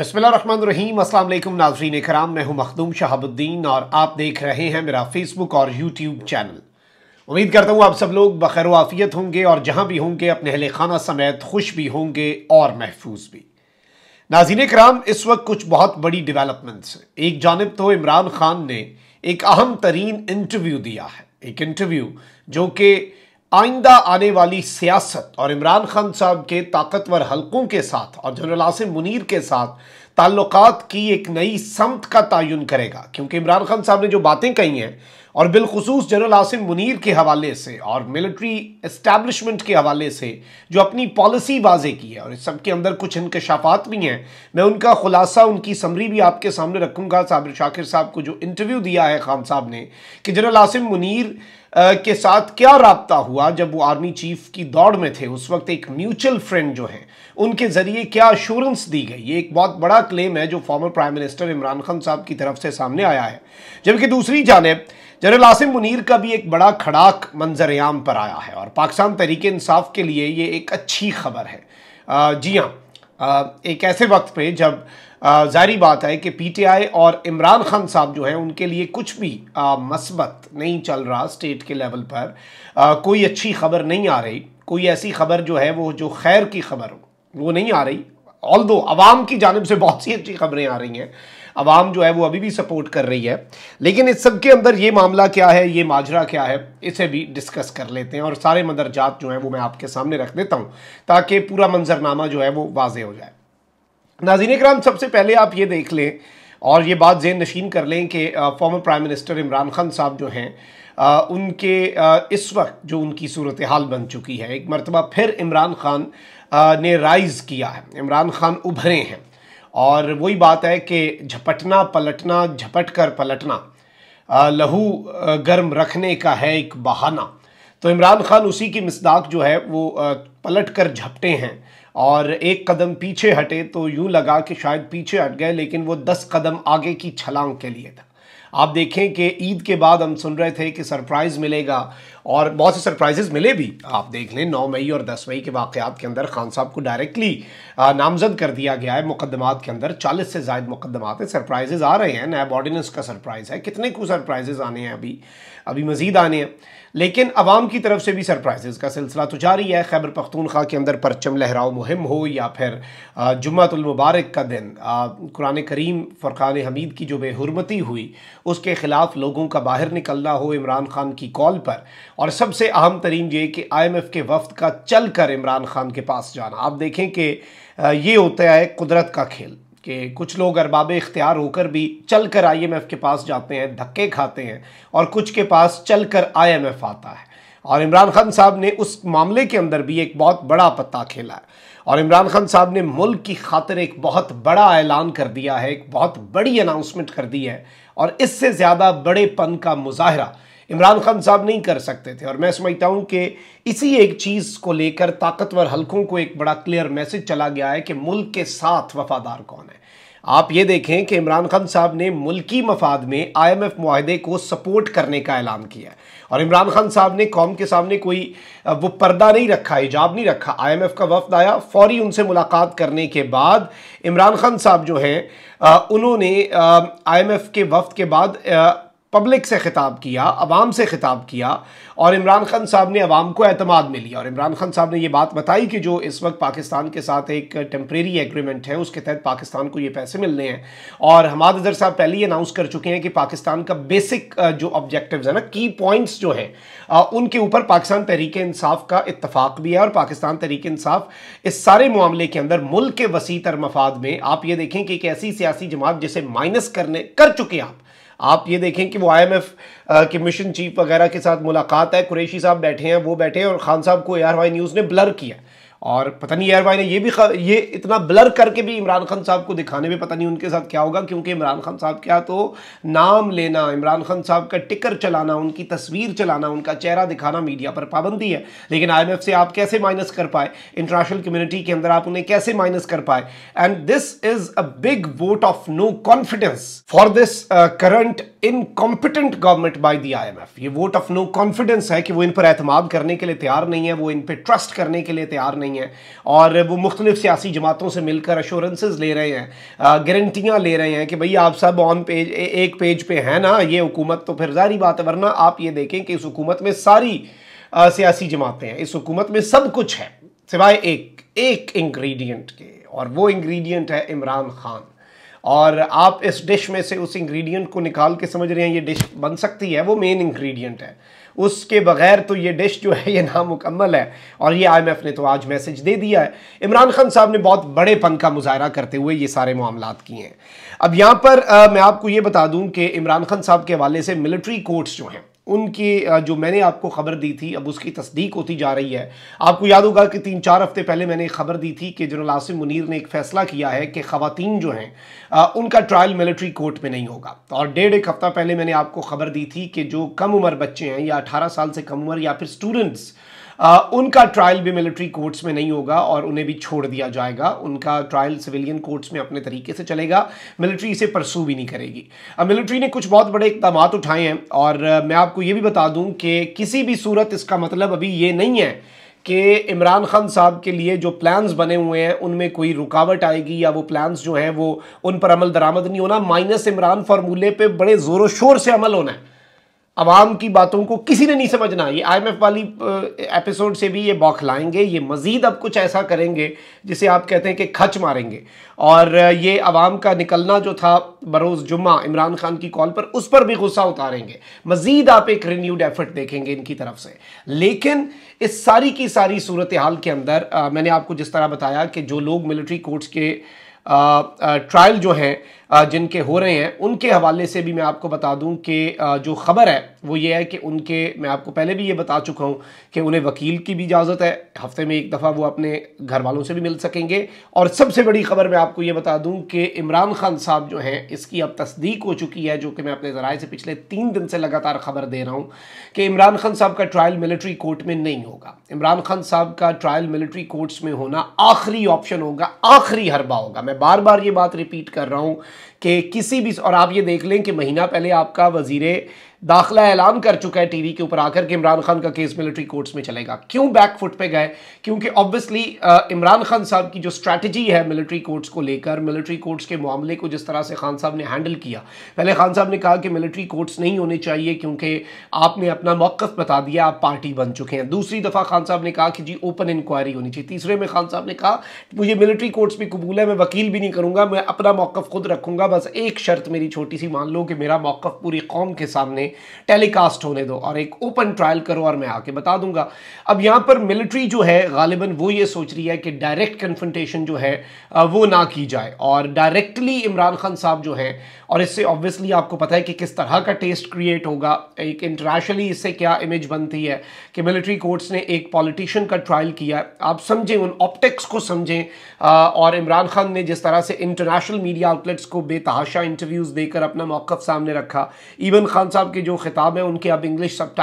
बसमीम अल्लाम नाजरीन कराम मैं हूं मखदूम शहाबुद्दीन और आप देख रहे हैं मेरा फेसबुक और यूट्यूब चैनल उम्मीद करता हूं आप सब लोग बखैर वाफियत होंगे और जहां भी होंगे अपने अहल खाना समेत खुश भी होंगे और महफूज भी नाजीन कराम इस वक्त कुछ बहुत बड़ी डिवेलपमेंट्स हैं एक जानब तो इमरान खान ने एक अहम तरीन इंटरव्यू दिया है एक इंटरव्यू जो कि आइंदा आने वाली सियासत और इमरान खान साहब के ताकतवर हलकों के साथ और जनरल आसिम मुनीर के साथ ताल्लुक की एक नई समत का तयन करेगा क्योंकि इमरान खान साहब ने जो बातें कही हैं और बिलखसूस जनरल आसिम मुनीर के हवाले से और मिलिट्री इस्टेब्लिशमेंट के हवाले से जो अपनी पॉलिसी बाजें की है और इस सब के अंदर कुछ इनकशाफात भी हैं मैं उनका खुलासा उनकी समरी भी आपके सामने रखूँगा साबिर शाकिर साहब को जो इंटरव्यू दिया है खान साहब ने कि जनरल आसिम मुनीर के साथ क्या रबता हुआ जब वो आर्मी चीफ की दौड़ में थे उस वक्त एक म्यूचुअल फ्रेंड जो है उनके ज़रिए क्या अश्योरेंस दी गई ये एक बहुत बड़ा क्लेम है जो former prime minister Imran Khan साहब की तरफ से सामने आया है जबकि दूसरी जानब जनरल आसिम मुनीर का भी एक बड़ा खड़ाक मंजरयाम पर आया है और पाकिस्तान तरीके इंसाफ के लिए ये एक अच्छी खबर है जी हाँ एक ऐसे वक्त पे जब जारी बात है कि पीटीआई और इमरान खान साहब जो हैं उनके लिए कुछ भी मस्बत नहीं चल रहा स्टेट के लेवल पर आ, कोई अच्छी खबर नहीं आ रही कोई ऐसी खबर जो है वो जो खैर की खबर वो नहीं आ रही ऑल दो आवाम की जानब से बहुत सी अच्छी खबरें आ रही हैं आवाम जो है वो अभी भी सपोर्ट कर रही है लेकिन इस सब के अंदर ये मामला क्या है ये माजरा क्या है इसे भी डिस्कस कर लेते हैं और सारे मंदरजात जो हैं वो मैं आपके सामने रख देता हूँ ताकि पूरा मंजरनामा जो है वो वाजे हो जाए नाजीन कराम सबसे पहले आप ये देख लें और ये बात जेन नशीन कर लें कि former prime minister Imran Khan साहब जो हैं उनके आ, इस वक्त जो उनकी सूरत हाल बन चुकी है एक मरतबा फिर इमरान खान आ, ने राइज़ किया है इमरान खान उभरे हैं और वही बात है कि झपटना पलटना झपट कर पलटना लहू गर्म रखने का है एक बहाना तो इमरान खान उसी की मिसदाक जो है वो पलट कर झपटे हैं और एक कदम पीछे हटे तो यूं लगा कि शायद पीछे हट गए लेकिन वो दस कदम आगे की छलांग के लिए था आप देखें कि ईद के बाद हम सुन रहे थे कि सरप्राइज़ मिलेगा और बहुत से सरप्राइजेज मिले भी आप देख लें नौ मई और दस मई के वाक़ात के अंदर खान साहब को डायरेक्टली नामजद कर दिया गया है मुकदमात के अंदर चालीस से जायद मुकदमात हैं सरप्राइजेज आ रहे हैं नैब ऑर्डिनेंस का सरप्राइज़ है कितने को सरप्राइजेज आने हैं अभी अभी मज़ीद आने हैं लेकिन अवाम की तरफ से भी सरप्राइजेज का सिलसिला तो जारी है खैबर पख्तूनख्वा के अंदर परचम लहराओ मुहिम हो या फिर जुम्मतुलमबारक का दिन कुरान करीम फरक़ान हमीद की जो बेहरमती हुई उसके ख़िलाफ़ लोगों का बाहर निकलना हो इमरान खान की कॉल पर और सबसे अहम तरीन ये कि आईएमएफ के वफद का चल कर इमरान खान के पास जाना आप देखें कि ये होता है कुदरत का खेल कि कुछ लोग अरबाब इख्तियार होकर भी चल कर आई एम एफ़ के पास जाते हैं धक्के खाते हैं और कुछ के पास चल कर आई एम एफ़ आता है और इमरान खान साहब ने उस मामले के अंदर भी एक बहुत बड़ा पत्ता खेला है और इमरान खान साहब ने मुल्क की खातिर एक बहुत बड़ा ऐलान कर दिया है एक बहुत बड़ी अनाउंसमेंट कर दी है और इससे ज़्यादा बड़े पन का मुजाहरा इमरान खान साहब नहीं कर सकते थे और मैं समझता हूं कि इसी एक चीज़ को लेकर ताकतवर हलकों को एक बड़ा क्लियर मैसेज चला गया है कि मुल्क के साथ वफादार कौन है आप ये देखें कि इमरान खान साहब ने मुल्की मफाद में आई एम एफ माहदे को सपोर्ट करने का ऐलान किया और इमरान खान साहब ने कौम के सामने कोई वो पर्दा नहीं रखा हिजाब नहीं रखा आई एम एफ का वफद आया फौरी उनसे मुलाकात करने के बाद इमरान खान साहब जो हैं उन्होंने आई एम एफ के वफद के बाद पब्लिक से खिताब किया आवाम से खिताब किया और इमरान खान साहब ने अवाम को अतमाद में लिया और इमरान खान साहब ने ये बात बताई कि जो इस वक्त पाकिस्तान के साथ एक टेम्प्रेरी एग्रीमेंट है उसके तहत पाकिस्तान को ये पैसे मिलने हैं और हमाद अजहर साहब पहले ही अनाउंस कर चुके हैं कि पाकिस्तान का बेसिक जो ऑब्जेक्टिव है ना की पॉइंट्स जो हैं उनके ऊपर पाकिस्तान तहरीक इंसाफ का इतफाक भी है और पाकिस्तान तहरीक इंसाफ इस सारे मामले के अंदर मुल्क के वसी तर मफाद में आप ये देखें कि एक ऐसी सियासी जमात जिसे माइनस करने कर चुके आप आप ये देखें कि वो आईएमएफ के मिशन चीफ वगैरह के साथ मुलाकात है कुरेशी साहब बैठे हैं वो बैठे हैं और खान साहब को ए न्यूज़ ने ब्लर किया और पता नहीं यार वाई ने ये भी ये इतना ब्लर करके भी इमरान खान साहब को दिखाने में पता नहीं उनके साथ क्या होगा क्योंकि इमरान खान साहब क्या तो नाम लेना इमरान खान साहब का टिकर चलाना उनकी तस्वीर चलाना उनका चेहरा दिखाना मीडिया पर पाबंदी है लेकिन आई से आप कैसे माइनस कर पाए इंटरनेशनल कम्युनिटी के अंदर आप उन्हें कैसे माइनस कर पाए and this is a big vote of no confidence for this current incompetent government by the IMF ये वोट ऑफ नो कॉन्फिडेंस है कि वो इन पर एतम करने के लिए तैयार नहीं है वो इन पर ट्रस्ट करने के लिए तैयार नहीं रही हैं और वो मुख्तलिफ सियासी जमातों से मिलकर अश्योरेंसेज ले रहे हैं गारंटियाँ ले रहे हैं कि भाई आप सब ऑन पेज ए, एक पेज पर पे हैं ना ये हुकूमत तो फिर जारी बात है वरना आप ये देखें कि इस हुकूमत में सारी सियासी जमातें हैं इस हुकूमत में सब कुछ है सिवाय एक एक इंग्रेडिएंट के और वो इंग्रेडिएंट है इमरान खान और आप इस डिश में से उस इंग्रेडिएंट को निकाल के समझ रहे हैं ये डिश बन सकती है वो मेन इंग्रेडिएंट है उसके बगैर तो ये डिश जो है ये नामुकम्मल है और ये एफ ने तो आज मैसेज दे दिया है इमरान खान साहब ने बहुत बड़े पन का मुजाहरा करते हुए ये सारे मामला किए हैं अब यहाँ पर आ, मैं आपको ये बता दूँ कि इमरान खान साहब के हवाले से मिलिट्री कोर्ट्स जो हैं उनकी जो मैंने आपको ख़बर दी थी अब उसकी तस्दीक होती जा रही है आपको याद होगा कि तीन चार हफ्ते पहले मैंने ख़बर दी थी कि जनरल आसिम मुनीर ने एक फ़ैसला किया है कि खातन जो हैं उनका ट्रायल मिलिट्री कोर्ट में नहीं होगा तो और डेढ़ एक हफ़्ता पहले मैंने आपको ख़बर दी थी कि जो कम उम्र बच्चे हैं या अठारह साल से कम उम्र या फिर स्टूडेंट्स आ, उनका ट्रायल भी मिलिट्री कोर्ट्स में नहीं होगा और उन्हें भी छोड़ दिया जाएगा उनका ट्रायल सिविलियन कोर्ट्स में अपने तरीके से चलेगा मिलिट्री इसे परसू भी नहीं करेगी अब मिलिट्री ने कुछ बहुत बड़े इकदाम उठाए हैं और मैं आपको ये भी बता दूं कि किसी भी सूरत इसका मतलब अभी ये नहीं है कि इमरान खान साहब के लिए जो प्लान्स बने हुए हैं उनमें कोई रुकावट आएगी या वो प्लान्स जो हैं वो उन पर अमल दरामद नहीं होना माइनस इमरान फार्मूले पे बड़े ज़ोरों शोर से अमल होना है आवाम की बातों को किसी ने नहीं समझना ये एफ वाली एपिसोड से भी ये बौखलाएंगे ये मज़ीद अब कुछ ऐसा करेंगे जिसे आप कहते हैं कि खच मारेंगे और ये आवाम का निकलना जो था बरोज़ जुम्मा इमरान खान की कॉल पर उस पर भी गुस्सा उतारेंगे मज़ीद आप एक रिन्यूड एफर्ट देखेंगे इनकी तरफ से लेकिन इस सारी की सारी सूरत हाल के अंदर आ, मैंने आपको जिस तरह बताया कि जो लोग मिलिट्री कोर्ट्स के ट्रायल जो हैं जिनके हो रहे हैं उनके हवाले से भी मैं आपको बता दूं कि जो ख़बर है वो ये है कि उनके मैं आपको पहले भी ये बता चुका हूँ कि उन्हें वकील की भी इजाज़त है हफ्ते में एक दफ़ा वो अपने घर वालों से भी मिल सकेंगे और सबसे बड़ी खबर मैं आपको ये बता दूँ कि इमरान खान साहब जो हैं इसकी अब तस्दीक हो चुकी है जो कि मैं अपने ज़राए से पिछले तीन दिन से लगातार खबर दे रहा हूँ कि इमरान खान साहब का ट्रायल मिलिट्री कोर्ट में नहीं होगा इमरान खान साहब का ट्रायल मिलिट्री कोर्ट्स में होना आखिरी ऑप्शन होगा आखिरी हरबा होगा मैं बार बार ये बात रिपीट कर रहा हूँ कि किसी भी और आप ये देख लें कि महीना पहले आपका वजीर दाखला ऐलान कर चुका है टीवी के ऊपर आकर के इमरान खान का केस मिलिट्री कोर्ट्स में चलेगा क्यों बैक फुट पे गए क्योंकि ऑब्वियसली इमरान खान साहब की जो स्ट्रेटजी है मिलिट्री कोर्ट्स को लेकर मिलिट्री कोर्ट्स के मामले को जिस तरह से खान साहब ने हैंडल किया पहले खान साहब ने कहा कि मिलिट्री कोर्ट्स नहीं होने चाहिए क्योंकि आपने अपना मौकफ बता दिया आप पार्टी बन चुके हैं दूसरी दफ़ा खान साहब ने कहा कि जी ओपन इंक्वायरी होनी चाहिए तीसरे में खान साहब ने कहा मुझे मिलिट्री कोर्ट्स भी कबूल है मैं वकील भी नहीं करूँगा मैं अपना मौक़ खुद रखूँगा बस एक शर्त मेरी छोटी सी मान लो कि मेरा मौक़ पूरी कौम के सामने टेलीकास्ट होने दो और एक ओपन ट्रायल करो और मैं आके बता दूंगा अब यहां पर मिलिट्री जो है गालिबन वो ये सोच रही है कि डायरेक्ट कन्फ्रंटेशन जो है वो ना की जाए और डायरेक्टली इमरान खान साहब जो है और इससे ऑब्वियसली आपको पता है कि किस तरह का टेस्ट क्रिएट होगा एक इंटरनेशनली इससे क्या इमेज बनती है कि मिलिट्री कोर्ट्स ने एक पॉलिटिशियन का ट्रायल किया आप समझें उन ऑप्टिक्स को समझें और इमरान खान ने जिस तरह से इंटरनेशनल मीडिया आउटलेट्स को बेतहाशा इंटरव्यूज़ देकर अपना मौकफ सामने रखा इवन खान साहब के के जो ख़िताब हैं उनके अब इंग्लिश सब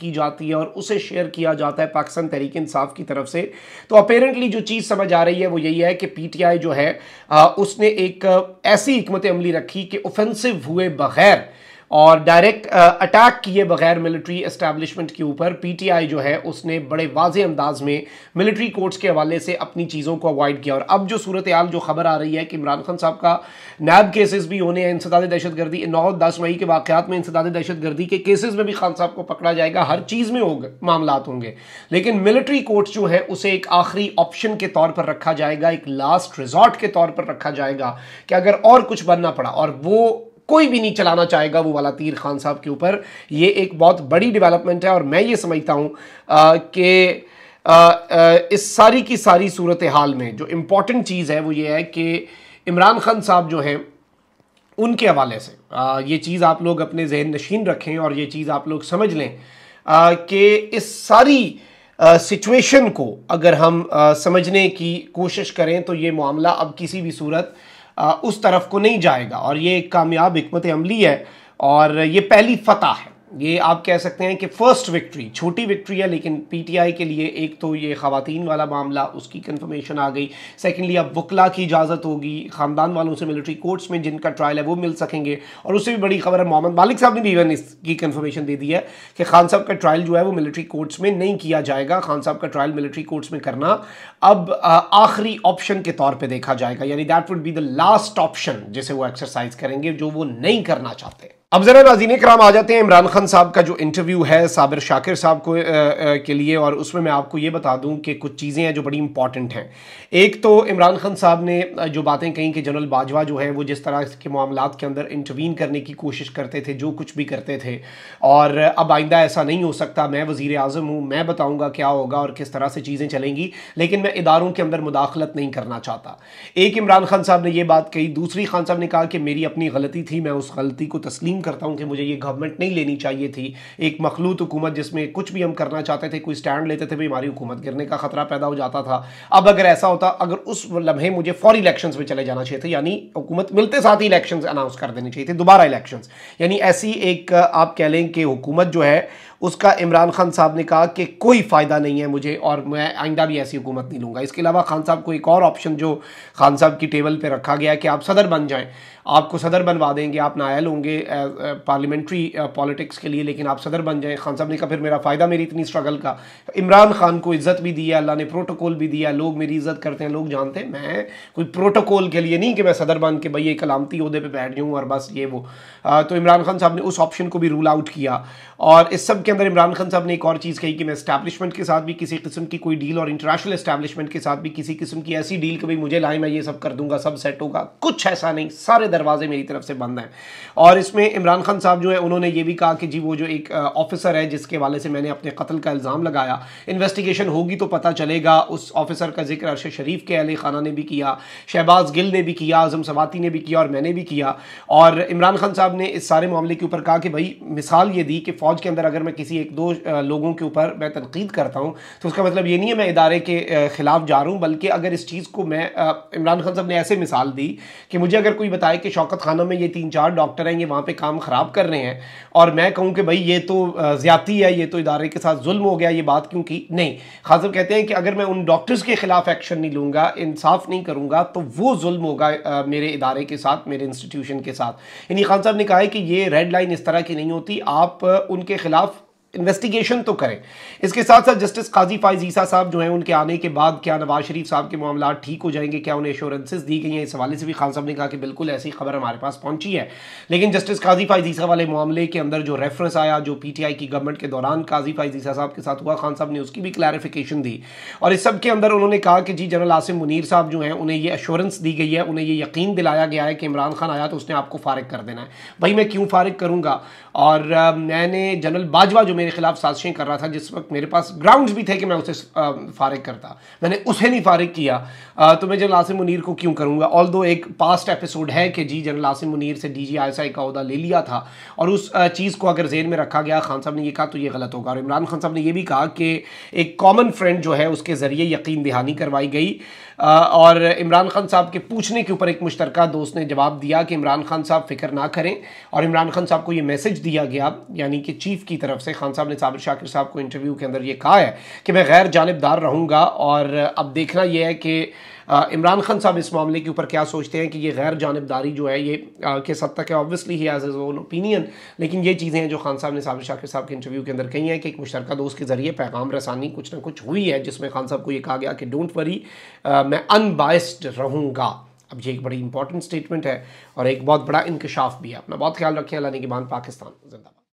की जाती है और उसे शेयर किया जाता है पाकिस्तान तहरीक इंसाफ की तरफ से तो अपेरेंटली जो चीज़ समझ आ रही है वो यही है कि पी टी आई जो है आ, उसने एक ऐसी हमत अमली रखी कि ओफेंसिव हुए बगैर और डायरेक्ट अटैक uh, किए बगैर मिलिट्री एस्टेब्लिशमेंट के ऊपर पीटीआई जो है उसने बड़े वाजे अंदाज में मिलिट्री कोर्ट्स के हवाले से अपनी चीज़ों को अवॉइड किया और अब जो सूरत हाल जो खबर आ रही है कि इमरान खान साहब का नैब केसेस भी होने हैं इंसदाद दहशत गर्दी नौ दस मई के वाकत में इंसदाद दहशत गर्दी के केसेज में भी खान साहब को पकड़ा जाएगा हर चीज़ में होगा मामला होंगे लेकिन मिलिट्री कोर्ट्स जो है उसे एक आखिरी ऑप्शन के तौर पर रखा जाएगा एक लास्ट रिजॉर्ट के तौर पर रखा जाएगा कि अगर और कुछ बनना पड़ा और वो कोई भी नहीं चलाना चाहेगा वो वाला तीर खान साहब के ऊपर ये एक बहुत बड़ी डेवलपमेंट है और मैं ये समझता हूँ कि इस सारी की सारी सूरत हाल में जो इम्पॉर्टेंट चीज़ है वो ये है कि इमरान खान साहब जो हैं उनके हवाले से आ, ये चीज़ आप लोग अपने जहन नशीन रखें और ये चीज़ आप लोग समझ लें कि इस सारी सिचुएशन को अगर हम आ, समझने की कोशिश करें तो ये मामला अब किसी भी सूरत उस तरफ को नहीं जाएगा और ये एक कामयाब हमत अमली है और ये पहली फतह है ये आप कह सकते हैं कि फ़र्स्ट विक्ट्री छोटी विक्ट्री है लेकिन पीटीआई के लिए एक तो ये खातन वाला मामला उसकी कन्फर्मेशन आ गई सेकेंडली अब वकला की इजाज़त होगी ख़ानदान वालों से मिलिट्री कोर्ट्स में जिनका ट्रायल है वो मिल सकेंगे और उससे भी बड़ी खबर है मोहम्मद मालिक साहब ने भी इवन इसकी कन्फर्मेशन दे दी है कि खान साहब का ट्रायल जो है वो मिलिट्री कोर्ट्स में नहीं किया जाएगा खान साहब का ट्रायल मिलिट्री कोर्ट्स में करना अब आखिरी ऑप्शन के तौर पर देखा जाएगा यानी that would be the last option जिसे वो एक्सरसाइज करेंगे जो वो नहीं करना चाहते अब जरा नाजीन कराम आ जाते हैं इमरान खान साहब का जो इंटरव्यू है साबिर शाकिर साहब को आ, आ, के लिए और उसमें मैं आपको ये बता दूं कि कुछ चीज़ें हैं जो बड़ी इंपॉर्टेंट हैं एक तो इमरान खान साहब ने जो बातें कहीं कि जनरल बाजवा जो है वो जिस तरह के मामला के अंदर इंटरवीन करने की कोशिश करते थे जो कुछ भी करते थे और अब आइंदा ऐसा नहीं हो सकता मैं वज़ी अजम हूँ मैं बताऊँगा क्या होगा और किस तरह से चीज़ें चलेंगी लेकिन मैं इदारों के अंदर मुदाखलत नहीं करना चाहता एक इमरान खान साहब ने यह बात कही दूसरी खान साहब ने कहा कि मेरी अपनी गलती थी मैं उस गलती को तस्लीम तस्लीम करता हूँ कि मुझे ये गवर्नमेंट नहीं लेनी चाहिए थी एक मखलूत हुकूमत जिसमें कुछ भी हम करना चाहते थे कोई स्टैंड लेते थे भी हमारी हुकूमत गिरने का खतरा पैदा हो जाता था अब अगर ऐसा होता अगर उस लम्हे मुझे फौरी इलेक्शन में चले जाना चाहिए यानी हुकूमत मिलते साथ ही इलेक्शन अनाउंस कर देने चाहिए थे दोबारा इलेक्शन यानी ऐसी एक आप कह लें कि हुकूमत जो है उसका इमरान खान साहब ने कहा कि कोई फ़ायदा नहीं है मुझे और मैं आइंदा भी ऐसी हुकूमत नहीं लूँगा इसके अलावा खान साहब को एक और ऑप्शन जो खान साहब की टेबल पर रखा गया कि आप सदर बन जाएँ आपको सदर बनवा देंगे आप नायल होंगे पार्लियामेंट्री पॉलिटिक्स के लिए लेकिन आप सदर बन जाएँ खान साहब ने कहा फिर मेरा फ़ायदा मेरी इतनी स्ट्रगल का इमरान खान को इज़्ज़त भी दी है अल्लाह ने प्रोटोकॉल भी दिया लोग मेरी इज़्ज़त करते हैं लोग जानते हैं मैं कोई प्रोटोकॉल के लिए नहीं कि मैं सदर बन के एक अलामती अहदे पर बैठ जाऊँ और बस ये वो आ, तो इमरान खान साहब ने उस ऑप्शन को भी रूल आउट किया और इस सब के अंदर इमरान खान साहब ने एक और चीज़ कही कि मैं स्टैब्लिशमेंट के साथ भी किसी किस्म की कोई डील और इंटरनेशनल स्टैब्लिशमेंट के साथ भी किसी किस्म की ऐसी डील कभी मुझे लाए मैं ये सब कर दूंगा सब सेट होगा कुछ ऐसा नहीं सारे दरवाजे मेरी तरफ से बंद हैं और इसमें इमरान खान साहब जो है उन्होंने ये भी कहा कि जी वो जो एक ऑफिसर है जिसके हवाले से मैंने अपने कत्ल का इल्ज़ाम लगाया इन्वेस्टिगेशन होगी तो पता चलेगा उस ऑफिसर का जिक्र अरशद शरीफ के अहल खाना ने भी किया शहबाज गिल ने भी किया आजम सवाती ने भी किया और मैंने भी किया और इमरान खान साहब ने इस सारे मामले के ऊपर कहा कि भाई मिसाल ये दी कि फ़ौज के अंदर अगर मैं किसी एक दो लोगों के ऊपर मैं तनकीद करता हूँ तो उसका मतलब ये नहीं है मैं इदारे के ख़िलाफ़ जा रहा हूँ बल्कि अगर इस चीज़ को मैं इमरान खान साहब ने ऐसे मिसाल दी कि मुझे अगर कोई बताए कि शौकत खाना में ये तीन चार डॉक्टर हैं ये वहाँ पर काम ख़राब कर रहे हैं और मैं कहूँ कि भाई ये तो ज्यादी है ये तो इदारे के साथ जुल्म हो गया ये बात क्योंकि नहीं खान साहब कहते हैं कि अगर मैं उन डॉक्टर्स के ख़िलाफ़ एक्शन नहीं लूँगा इंसाफ नहीं करूँगा तो वो जुल्म होगा मेरे इदारे के साथ मेरे इंस्टीट्यूशन के साथ यानी खान साहब ने कहा है कि ये रेड लाइन इस तरह की नहीं होती आप उनके ख़िलाफ़ इन्वेस्टिगेशन तो करें इसके साथ साथ जस्टिस काजी फाइज ईसा साहब जो हैं उनके आने के बाद क्या नवाज शरीफ साहब के मामला ठीक हो जाएंगे क्या उन्हें एश्योरेंसेज दी गई हैं इस हवाले से भी खान साहब ने कहा कि बिल्कुल ऐसी खबर हमारे पास पहुंची है लेकिन जस्टिस काजी फाइज ईसा वाले मामले के अंदर जो रेफरेंस आया जो पी टी आई की गवर्नमेंट के दौरान काजी फाइज ईसा साहब के साथ हुआ खान साहब ने उसकी भी क्लैरिफिकेशन दी और इस सब के अंदर उन्होंने कहा कि जी जनरल आसिम मुनीर साहब जो हैं उन्हें ये एश्योरेंस दी गई है उन्हें ये यकीन दिलाया गया है कि इमरान खान आया तो उसने आपको फारग कर देना है भाई मैं क्यों फारिग करूँगा और मैंने जनरल बाजवा जो मेरे मेरे खिलाफ साजिशें कर रहा था जिस वक्त मेरे पास ग्राउंड्स भी थे कि मैं उसे फारिग करता मैंने उसे नहीं फारिग किया तो मैं जनरल आसिम मुनीर को क्यों करूँगा ऑल दो एक पास्ट एपिसोड है कि जी जनरल आसिम मुनीर से डी जी आई का अहदा ले लिया था और उस चीज़ को अगर जेन में रखा गया खान साहब ने यह कहा तो ये गलत होगा और इमरान खान साहब ने यह भी कहा कि एक कॉमन फ्रेंड जो है उसके ज़रिए यकीन दहानी करवाई गई और इमरान खान साहब के पूछने के ऊपर एक मुश्तरक दोस्त ने जवाब दिया कि इमरान खान साहब फिक्र ना करें और इमरान खान साहब को ये मैसेज दिया गया यानी कि चीफ की तरफ से खान साहब ने साबिर शाकिर साहब को इंटरव्यू के अंदर ये कहा है कि मैं गैर जानबदार रहूँगा और अब देखना यह है कि इमरान खान साहब इस मामले के ऊपर क्या सोचते हैं कि ये गैर जानबदारी जो है ये किस हद तक है obviously he has his own opinion लेकिन ये चीज़ें हैं जो खान साहब ने साबिर शाकिर साहब के इंटरव्यू के अंदर कही हैं कि एक मुशतरका दोस्त के ज़रिए पैगाम रसानी कुछ ना कुछ हुई है जिसमें खान साहब को ये कहा गया कि डोंट वरी मैं अनबायस्ड रहूँगा अब ये एक बड़ी इंपॉर्टेंट स्टेटमेंट है और एक बहुत बड़ा इंकशाफ भी है अपना बहुत ख्याल रखें अल्लाह ने कि पाकिस्तान जिंदा